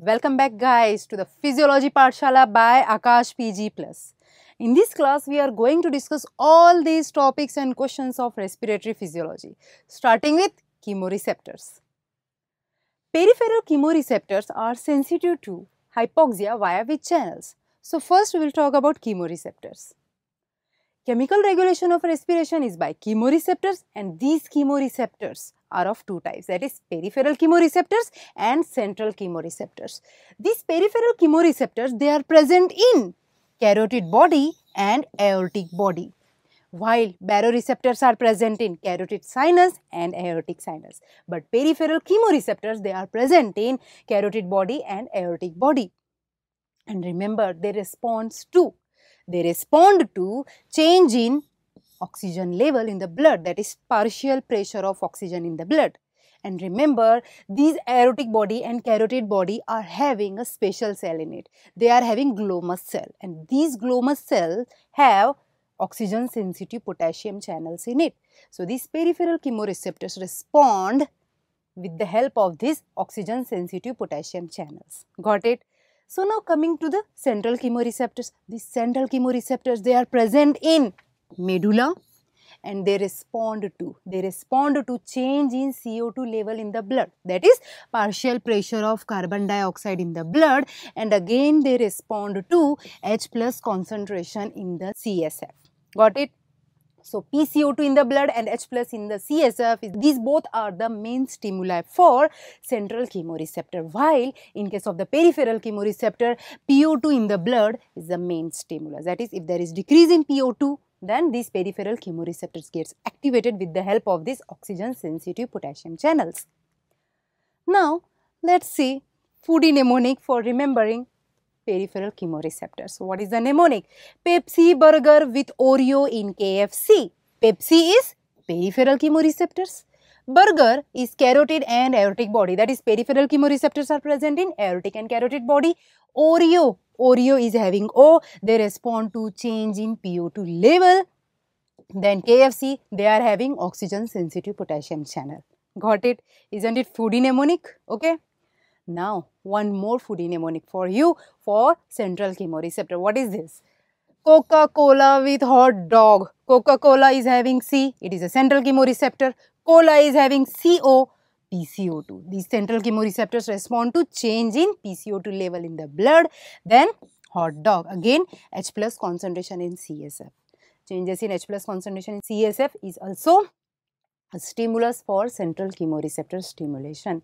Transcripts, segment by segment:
Welcome back guys to the Physiology Parshala by Akash PG+. In this class, we are going to discuss all these topics and questions of respiratory physiology, starting with chemoreceptors. Peripheral chemoreceptors are sensitive to hypoxia via which channels? So first we will talk about chemoreceptors. Chemical regulation of respiration is by chemoreceptors and these chemoreceptors are of two types that is peripheral chemoreceptors and central chemoreceptors. These peripheral chemoreceptors they are present in carotid body and aortic body while baroreceptors are present in carotid sinus and aortic sinus but peripheral chemoreceptors they are present in carotid body and aortic body and remember they respond to they respond to change in oxygen level in the blood that is partial pressure of oxygen in the blood. And remember, these aortic body and carotid body are having a special cell in it. They are having glomus cell and these glomus cell have oxygen sensitive potassium channels in it. So, these peripheral chemoreceptors respond with the help of these oxygen sensitive potassium channels. Got it? So, now coming to the central chemoreceptors. These central chemoreceptors, they are present in medulla and they respond to they respond to change in co2 level in the blood that is partial pressure of carbon dioxide in the blood and again they respond to h plus concentration in the csf got it so PCO2 in the blood and H plus in the CSF, these both are the main stimuli for central chemoreceptor. While in case of the peripheral chemoreceptor, PO2 in the blood is the main stimulus. That is, if there is decrease in PO2, then these peripheral chemoreceptors gets activated with the help of these oxygen sensitive potassium channels. Now let's see foodie mnemonic for remembering peripheral chemoreceptors. So what is the mnemonic? Pepsi burger with Oreo in KFC. Pepsi is peripheral chemoreceptors. Burger is carotid and aortic body that is peripheral chemoreceptors are present in aortic and carotid body. Oreo Oreo is having O, they respond to change in PO2 level. Then KFC, they are having oxygen sensitive potassium channel. Got it? Isn't it foodie mnemonic? Okay. Now, one more foodie mnemonic for you for central chemoreceptor. What is this? Coca-Cola with hot dog. Coca-Cola is having C, it is a central chemoreceptor. Cola is having CO, PCO2. These central chemoreceptors respond to change in PCO2 level in the blood. Then hot dog, again H plus concentration in CSF. Changes in H plus concentration in CSF is also a stimulus for central chemoreceptor stimulation.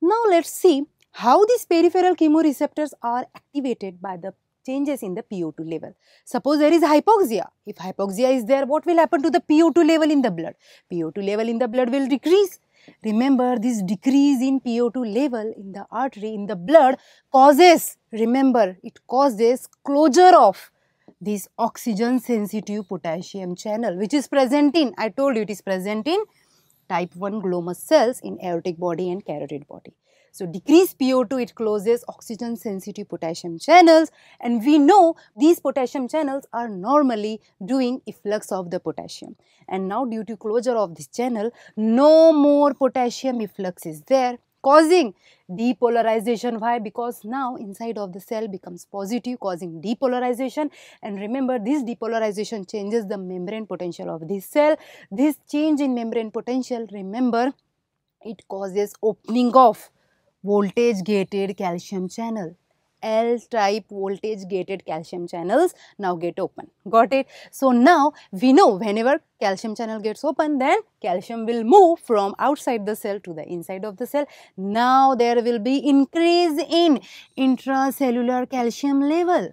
Now let's see how these peripheral chemoreceptors are activated by the changes in the PO2 level. Suppose there is hypoxia. If hypoxia is there, what will happen to the PO2 level in the blood? PO2 level in the blood will decrease. Remember this decrease in PO2 level in the artery in the blood causes, remember it causes closure of this oxygen sensitive potassium channel which is present in, I told you it is present in type 1 glomus cells in aortic body and carotid body. So decrease PO2, it closes oxygen sensitive potassium channels and we know these potassium channels are normally doing efflux of the potassium. And now due to closure of this channel, no more potassium efflux is there causing depolarization. Why? Because now inside of the cell becomes positive causing depolarization and remember this depolarization changes the membrane potential of this cell. This change in membrane potential remember it causes opening of voltage gated calcium channel. L type voltage gated calcium channels now get open. Got it? So now we know whenever calcium channel gets open then calcium will move from outside the cell to the inside of the cell. Now there will be increase in intracellular calcium level.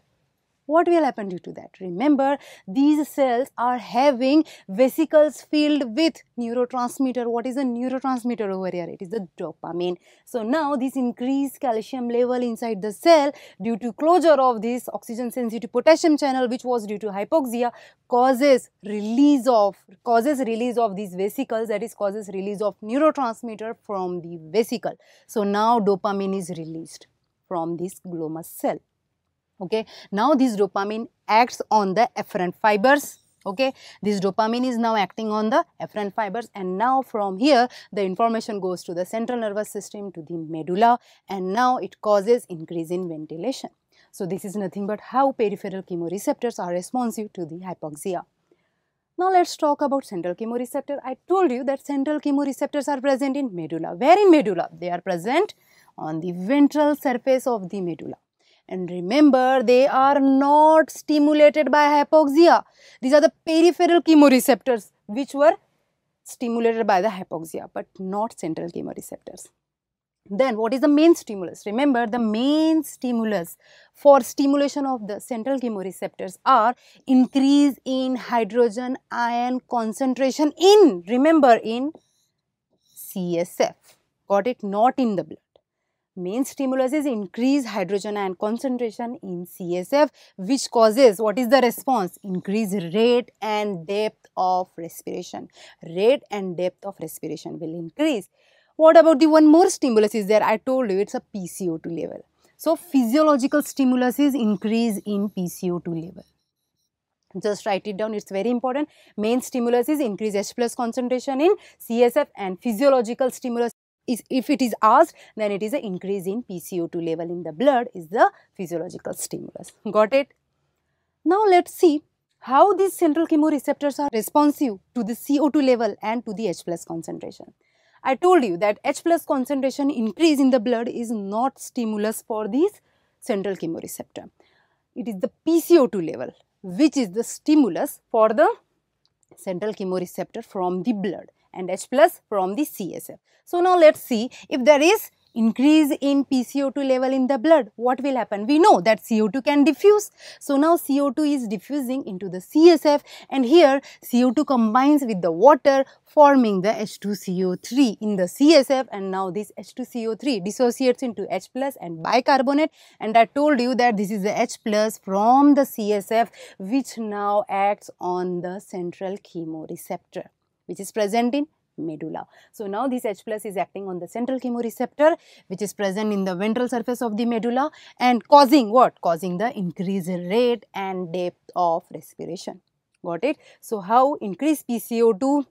What will happen due to that? Remember, these cells are having vesicles filled with neurotransmitter. What is a neurotransmitter over here? It is the dopamine. So now this increased calcium level inside the cell due to closure of this oxygen sensitive potassium channel which was due to hypoxia causes release of causes release of these vesicles that is causes release of neurotransmitter from the vesicle. So now dopamine is released from this glomus cell okay now this dopamine acts on the afferent fibers okay this dopamine is now acting on the afferent fibers and now from here the information goes to the central nervous system to the medulla and now it causes increase in ventilation so this is nothing but how peripheral chemoreceptors are responsive to the hypoxia now let's talk about central chemoreceptor i told you that central chemoreceptors are present in medulla where in medulla they are present on the ventral surface of the medulla and remember, they are not stimulated by hypoxia. These are the peripheral chemoreceptors which were stimulated by the hypoxia but not central chemoreceptors. Then what is the main stimulus? Remember the main stimulus for stimulation of the central chemoreceptors are increase in hydrogen ion concentration in, remember in CSF, got it, not in the blood main stimulus is increased hydrogen ion concentration in CSF which causes what is the response? Increased rate and depth of respiration. Rate and depth of respiration will increase. What about the one more stimulus is there? I told you it's a PCO2 level. So physiological stimulus is increase in PCO2 level just write it down it's very important main stimulus is increase h plus concentration in csf and physiological stimulus is, if it is asked, then it is an increase in PCO2 level in the blood is the physiological stimulus. Got it? Now let's see how these central chemoreceptors are responsive to the CO2 level and to the H plus concentration. I told you that H plus concentration increase in the blood is not stimulus for these central chemoreceptor. It is the PCO2 level which is the stimulus for the central chemoreceptor from the blood and H plus from the CSF. So, now let us see if there is increase in PCO2 level in the blood, what will happen? We know that CO2 can diffuse. So, now CO2 is diffusing into the CSF and here CO2 combines with the water forming the H2CO3 in the CSF and now this H2CO3 dissociates into H plus and bicarbonate and I told you that this is the H plus from the CSF which now acts on the central chemoreceptor which is present in medulla. So now this H plus is acting on the central chemoreceptor which is present in the ventral surface of the medulla and causing what? Causing the increased rate and depth of respiration. Got it? So how increased PCO2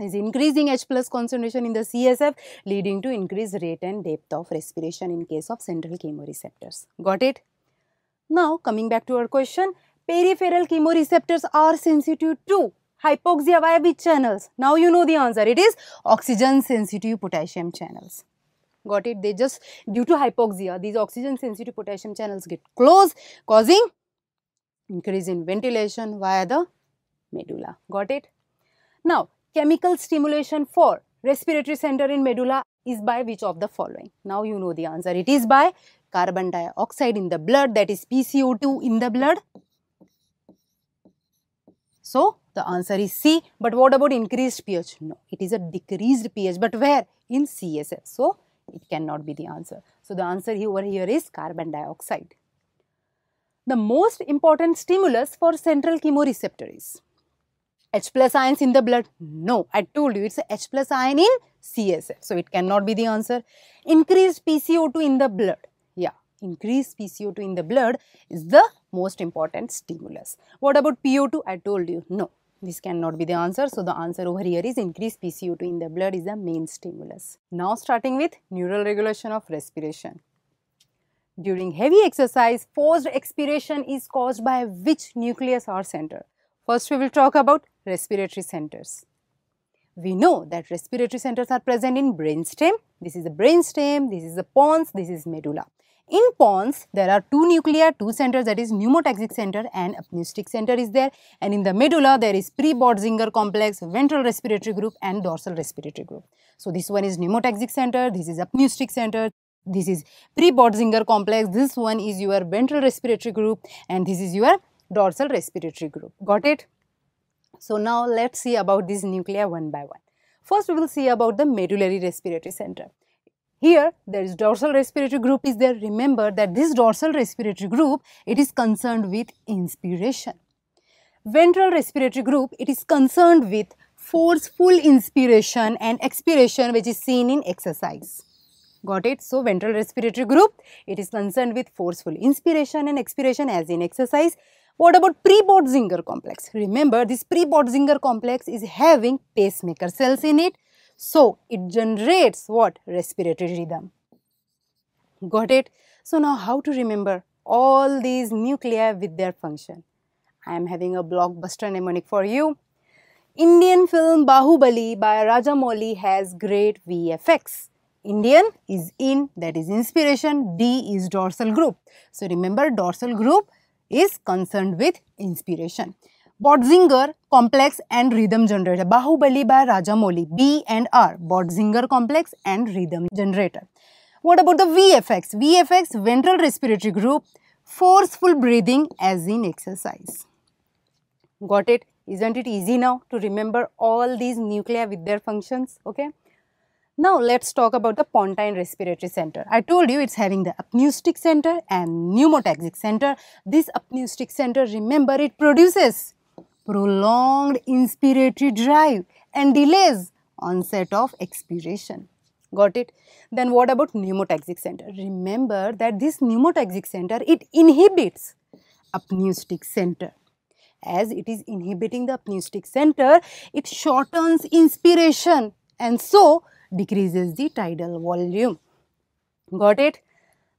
is increasing H plus concentration in the CSF leading to increased rate and depth of respiration in case of central chemoreceptors. Got it? Now coming back to our question, peripheral chemoreceptors are sensitive to hypoxia via which channels? Now you know the answer. It is oxygen sensitive potassium channels. Got it? They just, due to hypoxia, these oxygen sensitive potassium channels get closed, causing increase in ventilation via the medulla. Got it? Now, chemical stimulation for respiratory center in medulla is by which of the following? Now you know the answer. It is by carbon dioxide in the blood that is PCO2 in the blood. So, the answer is C. But what about increased pH? No, it is a decreased pH. But where? In CSF. So, it cannot be the answer. So, the answer over here is carbon dioxide. The most important stimulus for central chemoreceptor is H plus ions in the blood? No, I told you it's a H plus ion in CSF. So, it cannot be the answer. Increased PCO2 in the blood. Yeah, increased PCO2 in the blood is the most important stimulus. What about PO2? I told you, no, this cannot be the answer. So the answer over here is increased PCO2 in the blood is the main stimulus. Now starting with neural regulation of respiration. During heavy exercise, forced expiration is caused by which nucleus or center? First we will talk about respiratory centers. We know that respiratory centers are present in brainstem. This is the brainstem, this is the pons, this is medulla. In pons, there are two nuclei, two centers that is pneumotaxic center and apneustic center is there and in the medulla there is pre-Bötzinger complex, ventral respiratory group and dorsal respiratory group. So this one is pneumotaxic center, this is apneustic center, this is pre botzinger complex, this one is your ventral respiratory group and this is your dorsal respiratory group. Got it? So now let's see about these nuclei one by one. First we will see about the medullary respiratory center. Here there is dorsal respiratory group is there. Remember that this dorsal respiratory group, it is concerned with inspiration. Ventral respiratory group, it is concerned with forceful inspiration and expiration which is seen in exercise. Got it? So, ventral respiratory group, it is concerned with forceful inspiration and expiration as in exercise. What about pre-Botzinger complex? Remember, this pre-Botzinger complex is having pacemaker cells in it so, it generates what? Respiratory rhythm. Got it? So, now how to remember all these nuclei with their function? I am having a blockbuster mnemonic for you. Indian film Bahubali by Rajamouli has great VFX. Indian is in, that is inspiration, D is dorsal group. So remember dorsal group is concerned with inspiration. Botzinger complex and rhythm generator. Bahubali by Rajamouli. B and R. Botzinger complex and rhythm generator. What about the VFX? VFX ventral respiratory group. Forceful breathing as in exercise. Got it? Isn't it easy now to remember all these nuclei with their functions? Okay. Now let's talk about the pontine respiratory center. I told you it's having the apneustic center and pneumotaxic center. This apneustic center, remember it produces prolonged inspiratory drive and delays onset of expiration. Got it? Then what about pneumotaxic center? Remember that this pneumotaxic center, it inhibits apneustic center. As it is inhibiting the apneustic center, it shortens inspiration and so decreases the tidal volume. Got it?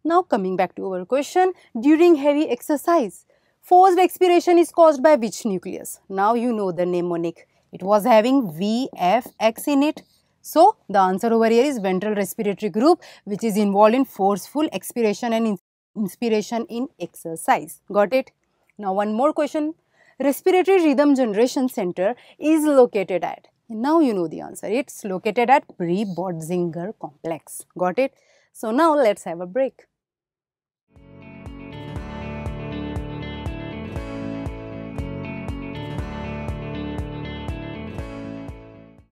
Now coming back to our question, during heavy exercise, Forced expiration is caused by which nucleus? Now you know the mnemonic. It was having VFX in it. So, the answer over here is ventral respiratory group which is involved in forceful expiration and in inspiration in exercise. Got it? Now, one more question. Respiratory Rhythm Generation Center is located at? Now you know the answer. It's located at pre-Botzinger complex. Got it? So, now let's have a break.